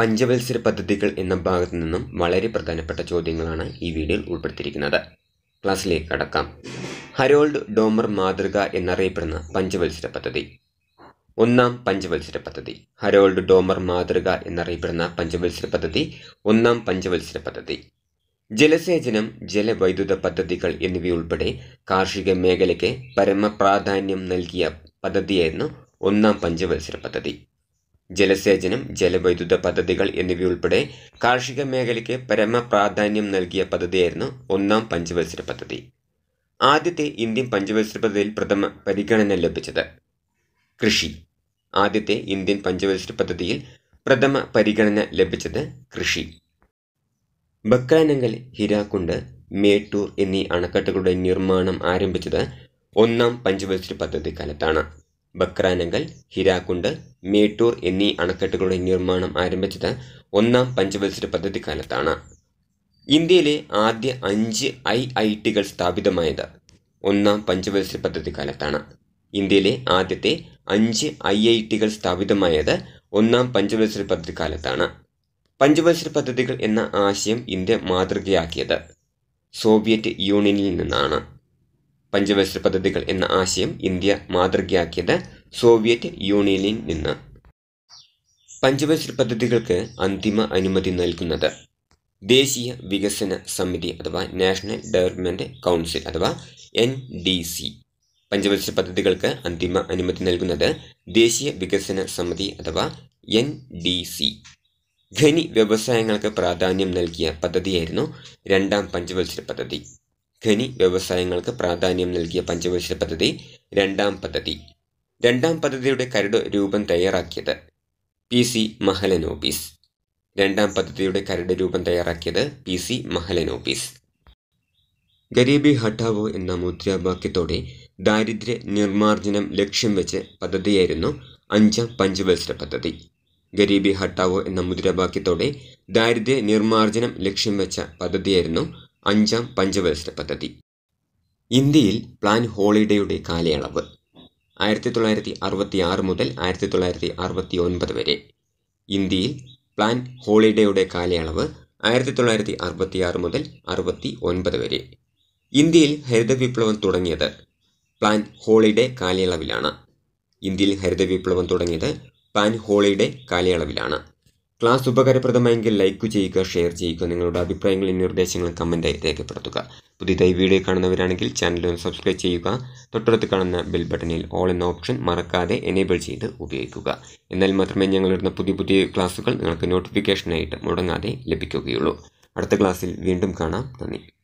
പഞ്ചവത്സര പദ്ധതികൾ എന്ന ഭാഗത്തു നിന്നും വളരെ പ്രധാനപ്പെട്ട ചോദ്യങ്ങളാണ് ഈ വീഡിയോയിൽ ഉൾപ്പെടുത്തിയിരിക്കുന്നത് ക്ലാസ്സിലേക്ക് കടക്കാം ഹരോൾഡ് ഡോമർ മാതൃക എന്നറിയപ്പെടുന്ന പഞ്ചവത്സര പദ്ധതി ഒന്നാം പഞ്ചവത്സര പദ്ധതി ഹരോൾഡ് ഡോമർ മാതൃക എന്നറിയപ്പെടുന്ന പഞ്ചവത്സര പദ്ധതി ഒന്നാം പഞ്ചവത്സര പദ്ധതി ജലസേചനം ജലവൈദ്യുത പദ്ധതികൾ എന്നിവയുൾപ്പെടെ കാർഷിക മേഖലയ്ക്ക് പരമപ്രാധാന്യം നൽകിയ പദ്ധതിയായിരുന്നു ഒന്നാം പഞ്ചവത്സര പദ്ധതി ജലസേചനം ജലവൈദ്യുത പദ്ധതികൾ എന്നിവയുൾപ്പെടെ കാർഷിക മേഖലയ്ക്ക് പരമ പ്രാധാന്യം നൽകിയ പദ്ധതിയായിരുന്നു ഒന്നാം പഞ്ചവത്സര പദ്ധതി ആദ്യത്തെ ഇന്ത്യൻ പഞ്ചവത്സര പദ്ധതിയിൽ പ്രഥമ പരിഗണന ലഭിച്ചത് കൃഷി ആദ്യത്തെ ഇന്ത്യൻ പഞ്ചവത്സര പദ്ധതിയിൽ പ്രഥമ പരിഗണന ലഭിച്ചത് കൃഷി ബക്കാനങ്കൽ ഹിരാക്കുണ്ട് മേട്ടൂർ എന്നീ അണക്കെട്ടുകളുടെ നിർമ്മാണം ആരംഭിച്ചത് ഒന്നാം പഞ്ചവത്സര പദ്ധതി കാലത്താണ് ബക്രാനങ്കൽ ഹിരാകുണ്ട് മേട്ടൂർ എന്നീ അണക്കെട്ടുകളുടെ നിർമ്മാണം ആരംഭിച്ചത് ഒന്നാം പഞ്ചവത്സര പദ്ധതി കാലത്താണ് ഇന്ത്യയിലെ ആദ്യ അഞ്ച് ഐ ഐ ടികൾ സ്ഥാപിതമായത് ഒന്നാം പഞ്ചവത്സര പദ്ധതി കാലത്താണ് ഇന്ത്യയിലെ ആദ്യത്തെ അഞ്ച് ഐ ഐ ടികൾ സ്ഥാപിതമായത് ഒന്നാം പഞ്ചവത്സര പദ്ധതി കാലത്താണ് പഞ്ചവത്സര പദ്ധതികൾ എന്ന ആശയം ഇന്ത്യ മാതൃകയാക്കിയത് സോവിയറ്റ് യൂണിയനിൽ നിന്നാണ് പഞ്ചവത്സര പദ്ധതികൾ എന്ന ആശയം ഇന്ത്യ മാതൃകയാക്കിയത് സോവിയറ്റ് യൂണിയനിൽ നിന്ന് പഞ്ചവത്സര പദ്ധതികൾക്ക് അന്തിമ അനുമതി നൽകുന്നത് ദേശീയ വികസന സമിതി അഥവാ നാഷണൽ ഡെവലപ്മെൻറ്റ് കൗൺസിൽ അഥവാ എൻ ഡി സി പഞ്ചവത്സര പദ്ധതികൾക്ക് അന്തിമ അനുമതി നൽകുന്നത് ദേശീയ വികസന സമിതി അഥവാ എൻ ഡി സി ഖനി വ്യവസായങ്ങൾക്ക് പ്രാധാന്യം നൽകിയ പദ്ധതിയായിരുന്നു രണ്ടാം പഞ്ചവത്സര പദ്ധതി ഖനി വ്യവസായങ്ങൾക്ക് പ്രാധാന്യം നൽകിയ പഞ്ചവത്സര പദ്ധതി രണ്ടാം പദ്ധതി രണ്ടാം പദ്ധതിയുടെ കരട് രൂപം തയ്യാറാക്കിയത് പി സി മഹലൻ ഓഫീസ് രണ്ടാം പദ്ധതിയുടെ കരട് രൂപം തയ്യാറാക്കിയത് P C Mahalanobis Garibi Hatao എന്ന മുദ്രാവാക്യത്തോടെ ദാരിദ്ര്യ നിർമാർജ്ജനം ലക്ഷ്യം വെച്ച് പദ്ധതിയായിരുന്നു അഞ്ചാം പഞ്ചവത്സര പദ്ധതി ഗരീബി ഹട്ടാവോ എന്ന മുദ്രാവാക്യത്തോടെ ദാരിദ്ര്യ നിർമാർജ്ജനം ലക്ഷ്യം വെച്ച പദ്ധതിയായിരുന്നു അഞ്ചാം പഞ്ചവത്സര പദ്ധതി ഇന്ത്യയിൽ പ്ലാൻ ഹോളിഡേയുടെ കാലയളവ് ആയിരത്തി തൊള്ളായിരത്തി അറുപത്തി ആറ് മുതൽ ആയിരത്തി തൊള്ളായിരത്തി അറുപത്തി ഒൻപത് വരെ ഇന്ത്യയിൽ പ്ലാൻ ഹോളിഡേയുടെ കാലയളവ് ആയിരത്തി തൊള്ളായിരത്തി അറുപത്തി ആറ് മുതൽ അറുപത്തി ഒൻപത് വരെ ഇന്ത്യയിൽ ഹരിത വിപ്ലവം തുടങ്ങിയത് പ്ലാൻ ഹോളിഡേ കാലയളവിലാണ് ഇന്ത്യയിൽ ഹരിത വിപ്ലവം തുടങ്ങിയത് പ്ലാൻ ഹോളിഡേ കാലയളവിലാണ് ക്ലാസ് ഉപകാരപ്രദമായെങ്കിൽ ലൈക്ക് ചെയ്യുക ഷെയർ ചെയ്യുക നിങ്ങളുടെ അഭിപ്രായങ്ങളും നിർദ്ദേശങ്ങളും കമൻറ്റായി രേഖപ്പെടുത്തുക പുതിയതായി വീഡിയോ കാണുന്നവരാണെങ്കിൽ ചാനൽ ഒന്ന് സബ്സ്ക്രൈബ് ചെയ്യുക തൊട്ടടുത്ത് കാണുന്ന ബെൽ ബട്ടണിൽ ഓൾ എന്ന ഓപ്ഷൻ മറക്കാതെ എനേബിൾ ചെയ്ത് ഉപയോഗിക്കുക എന്നാൽ മാത്രമേ ഇടുന്ന പുതിയ പുതിയ ക്ലാസ്സുകൾ നിങ്ങൾക്ക് നോട്ടിഫിക്കേഷനായിട്ട് മുടങ്ങാതെ ലഭിക്കുകയുള്ളൂ അടുത്ത ക്ലാസ്സിൽ വീണ്ടും കാണാം നന്ദി